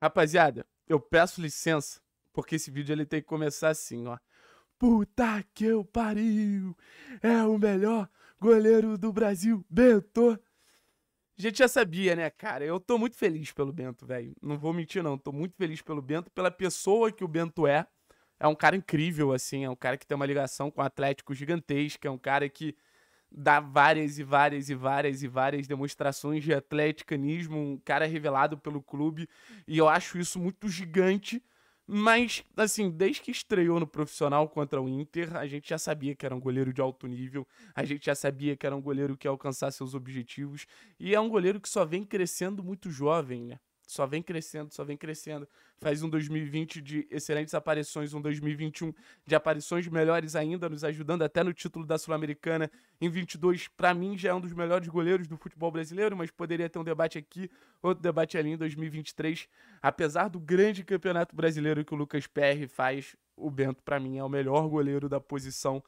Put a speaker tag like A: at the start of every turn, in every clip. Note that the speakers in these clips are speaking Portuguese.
A: Rapaziada, eu peço licença, porque esse vídeo ele tem que começar assim, ó. Puta que eu pariu! É o melhor goleiro do Brasil, Bento! A gente já sabia, né, cara? Eu tô muito feliz pelo Bento, velho. Não vou mentir, não. Tô muito feliz pelo Bento, pela pessoa que o Bento é. É um cara incrível, assim. É um cara que tem uma ligação com o Atlético gigantesca. É um cara que dá várias e várias e várias e várias demonstrações de atleticanismo, um cara revelado pelo clube, e eu acho isso muito gigante. Mas, assim, desde que estreou no profissional contra o Inter, a gente já sabia que era um goleiro de alto nível, a gente já sabia que era um goleiro que ia alcançar seus objetivos, e é um goleiro que só vem crescendo muito jovem, né? só vem crescendo, só vem crescendo. Faz um 2020 de excelentes aparições, um 2021 de aparições melhores ainda, nos ajudando até no título da Sul-Americana. Em 22, para mim, já é um dos melhores goleiros do futebol brasileiro, mas poderia ter um debate aqui, outro debate ali em 2023. Apesar do grande campeonato brasileiro que o Lucas PR faz, o Bento, para mim, é o melhor goleiro da posição.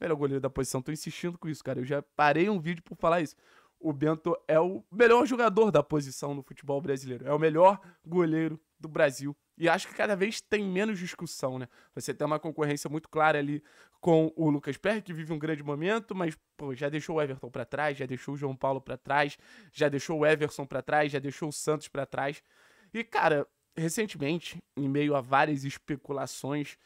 A: Melhor goleiro da posição, tô insistindo com isso, cara. Eu já parei um vídeo por falar isso o Bento é o melhor jogador da posição no futebol brasileiro. É o melhor goleiro do Brasil. E acho que cada vez tem menos discussão, né? Você tem uma concorrência muito clara ali com o Lucas Perry, que vive um grande momento, mas pô, já deixou o Everton para trás, já deixou o João Paulo para trás, já deixou o Everson para trás, já deixou o Santos para trás. E, cara, recentemente, em meio a várias especulações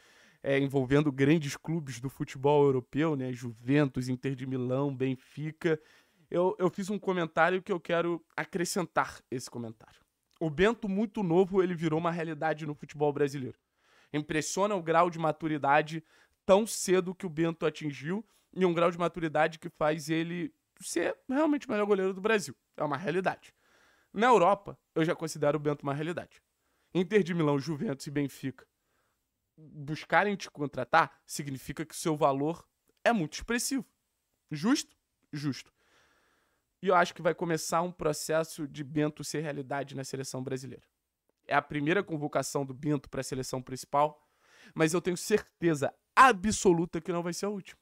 A: é, envolvendo grandes clubes do futebol europeu, né? Juventus, Inter de Milão, Benfica eu, eu fiz um comentário que eu quero acrescentar esse comentário. O Bento, muito novo, ele virou uma realidade no futebol brasileiro. Impressiona o grau de maturidade tão cedo que o Bento atingiu e um grau de maturidade que faz ele ser realmente o melhor goleiro do Brasil. É uma realidade. Na Europa, eu já considero o Bento uma realidade. Inter de Milão, Juventus e Benfica buscarem te contratar significa que o seu valor é muito expressivo. Justo? Justo. E eu acho que vai começar um processo de Bento ser realidade na seleção brasileira. É a primeira convocação do Bento para a seleção principal, mas eu tenho certeza absoluta que não vai ser a última.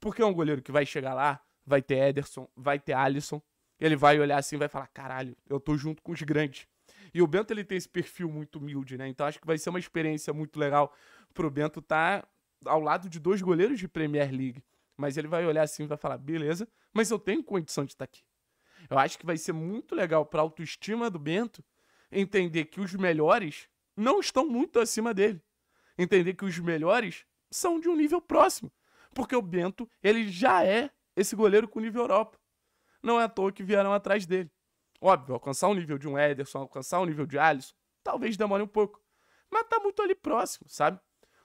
A: Porque é um goleiro que vai chegar lá, vai ter Ederson, vai ter Alisson, ele vai olhar assim e vai falar: caralho, eu tô junto com os grandes. E o Bento ele tem esse perfil muito humilde, né? Então acho que vai ser uma experiência muito legal pro Bento estar tá ao lado de dois goleiros de Premier League. Mas ele vai olhar assim e vai falar: beleza, mas eu tenho condição de estar tá aqui. Eu acho que vai ser muito legal para a autoestima do Bento entender que os melhores não estão muito acima dele. Entender que os melhores são de um nível próximo. Porque o Bento, ele já é esse goleiro com nível Europa. Não é à toa que vieram atrás dele. Óbvio, alcançar o nível de um Ederson, alcançar o nível de Alisson, talvez demore um pouco. Mas tá muito ali próximo, sabe?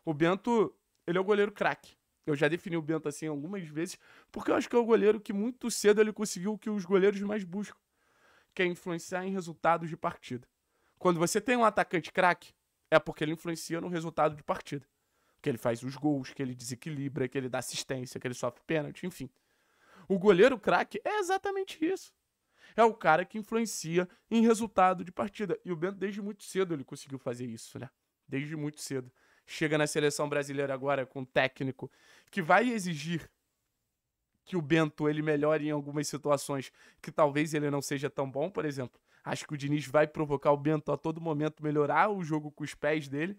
A: O Bento, ele é o goleiro craque. Eu já defini o Bento assim algumas vezes, porque eu acho que é o goleiro que muito cedo ele conseguiu o que os goleiros mais buscam, que é influenciar em resultados de partida. Quando você tem um atacante craque, é porque ele influencia no resultado de partida. Que ele faz os gols, que ele desequilibra, que ele dá assistência, que ele sofre pênalti, enfim. O goleiro craque é exatamente isso. É o cara que influencia em resultado de partida. E o Bento, desde muito cedo, ele conseguiu fazer isso, né? Desde muito cedo chega na seleção brasileira agora com um técnico que vai exigir que o Bento ele melhore em algumas situações que talvez ele não seja tão bom, por exemplo. Acho que o Diniz vai provocar o Bento a todo momento melhorar o jogo com os pés dele.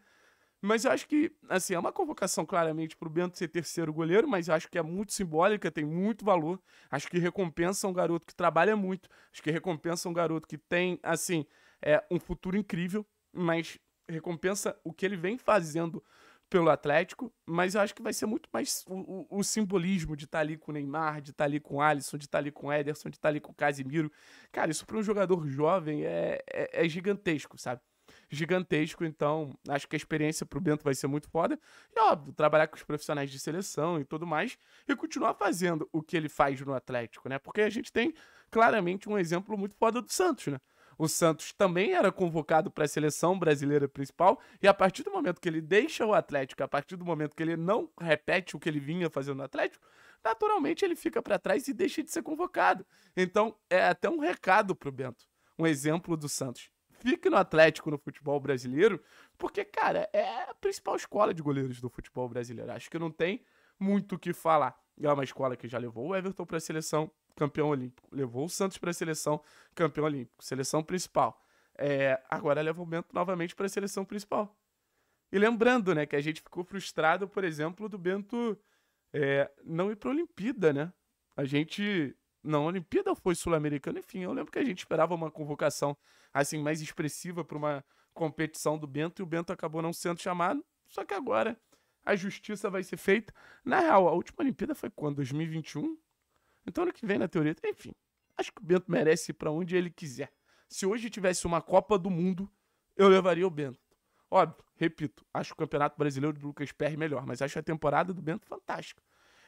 A: Mas eu acho que, assim, é uma convocação claramente para o Bento ser terceiro goleiro, mas eu acho que é muito simbólica, tem muito valor. Acho que recompensa um garoto que trabalha muito, acho que recompensa um garoto que tem, assim, é, um futuro incrível, mas recompensa o que ele vem fazendo pelo Atlético, mas eu acho que vai ser muito mais o, o, o simbolismo de estar tá ali com o Neymar, de estar tá ali com o Alisson, de estar tá ali com o Ederson, de estar ali com o Casimiro. Cara, isso para um jogador jovem é, é, é, gigantesco, sabe? Gigantesco, então acho que a experiência para o Bento vai ser muito foda. E óbvio, trabalhar com os profissionais de seleção e tudo mais e continuar fazendo o que ele faz no Atlético, né? Porque a gente tem claramente um exemplo muito foda do Santos, né? o Santos também era convocado para a seleção brasileira principal, e a partir do momento que ele deixa o Atlético, a partir do momento que ele não repete o que ele vinha fazendo no Atlético, naturalmente ele fica para trás e deixa de ser convocado. Então, é até um recado pro Bento, um exemplo do Santos. Fique no Atlético no futebol brasileiro, porque, cara, é a principal escola de goleiros do futebol brasileiro. Acho que não tem muito o que falar. É uma escola que já levou o Everton para a seleção, campeão olímpico. Levou o Santos para a seleção campeão olímpico, seleção principal. É, agora leva o Bento novamente para a seleção principal. E lembrando, né, que a gente ficou frustrado, por exemplo, do Bento é, não ir para a Olimpíada, né? A gente. Não, a Olimpíada foi Sul-Americana, enfim, eu lembro que a gente esperava uma convocação assim mais expressiva para uma competição do Bento e o Bento acabou não sendo chamado. Só que agora a justiça vai ser feita. Na real, a última Olimpíada foi quando? 2021? Então ano que vem, na teoria, enfim. Acho que o Bento merece ir pra onde ele quiser. Se hoje tivesse uma Copa do Mundo, eu levaria o Bento. Óbvio, repito, acho o Campeonato Brasileiro do Lucas Perry melhor, mas acho a temporada do Bento fantástica.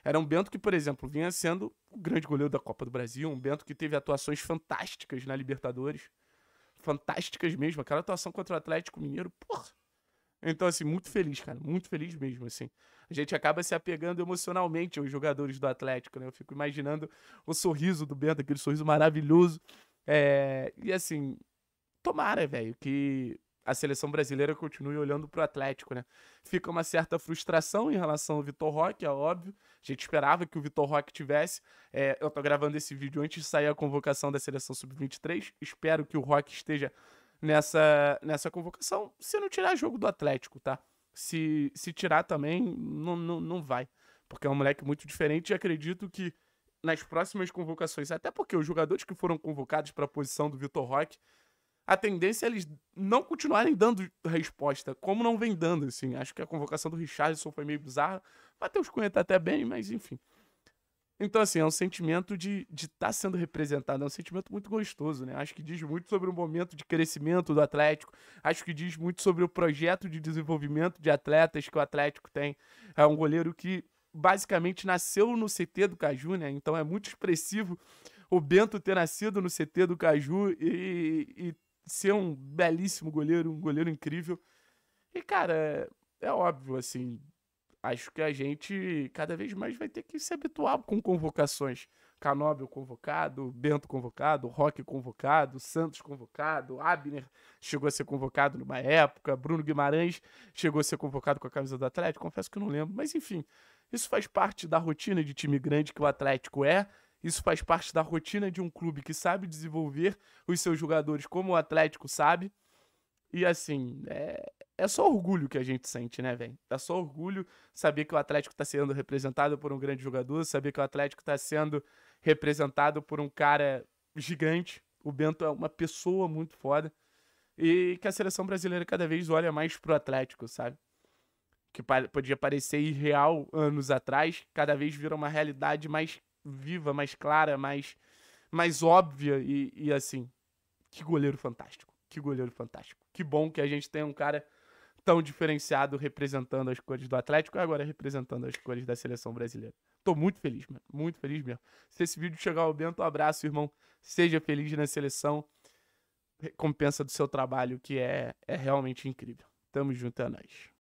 A: Era um Bento que, por exemplo, vinha sendo o grande goleiro da Copa do Brasil, um Bento que teve atuações fantásticas na Libertadores. Fantásticas mesmo. Aquela atuação contra o Atlético Mineiro, porra. Então, assim, muito feliz, cara. Muito feliz mesmo, assim a gente acaba se apegando emocionalmente aos jogadores do Atlético, né? Eu fico imaginando o sorriso do Bento, aquele sorriso maravilhoso. É... E assim, tomara, velho, que a seleção brasileira continue olhando pro Atlético, né? Fica uma certa frustração em relação ao Vitor Roque, é óbvio. A gente esperava que o Vitor Roque tivesse. É, eu tô gravando esse vídeo antes de sair a convocação da seleção sub-23. Espero que o Roque esteja nessa, nessa convocação, se não tirar jogo do Atlético, tá? se, se tirar também, não, não, não vai. Porque é um moleque muito diferente e acredito que nas próximas convocações, até porque os jogadores que foram convocados para a posição do Vitor Roque, a tendência é eles não continuarem dando resposta, como não vem dando, assim. Acho que a convocação do Richardson foi meio bizarra. Matheus Cunha tá até bem, mas enfim. Então, assim, é um sentimento de estar de tá sendo representado, é um sentimento muito gostoso, né? Acho que diz muito sobre o momento de crescimento do Atlético, acho que diz muito sobre o projeto de desenvolvimento de atletas que o Atlético tem. É um goleiro que basicamente nasceu no CT do Caju, né? Então é muito expressivo o Bento ter nascido no CT do Caju e, e ser um belíssimo goleiro, um goleiro incrível. E, cara, é, é óbvio, assim, acho que a gente cada vez mais vai ter que se habituar com convocações. Canóbio convocado, Bento convocado, Roque convocado, Santos convocado, Abner chegou a ser convocado numa época, Bruno Guimarães chegou a ser convocado com a camisa do Atlético, confesso que não lembro, mas enfim, isso faz parte da rotina de time grande que o Atlético é, isso faz parte da rotina de um clube que sabe desenvolver os seus jogadores como o Atlético sabe. E assim, é, é só orgulho que a gente sente, né, velho? É só orgulho saber que o Atlético tá sendo representado por um grande jogador, saber que o Atlético tá sendo representado por um cara gigante. O Bento é uma pessoa muito foda. E que a seleção brasileira cada vez olha mais pro Atlético, sabe? Que podia parecer irreal anos atrás, cada vez vira uma realidade mais viva, mais clara, mais, mais óbvia e, e assim. Que goleiro fantástico. Que goleiro fantástico. Que bom que a gente tem um cara tão diferenciado representando as cores do Atlético e agora representando as cores da seleção brasileira. Tô muito feliz, mano. Muito feliz mesmo. Se esse vídeo chegar ao Bento, um abraço, irmão. Seja feliz na seleção. Recompensa do seu trabalho, que é, é realmente incrível. Tamo junto, é nóis.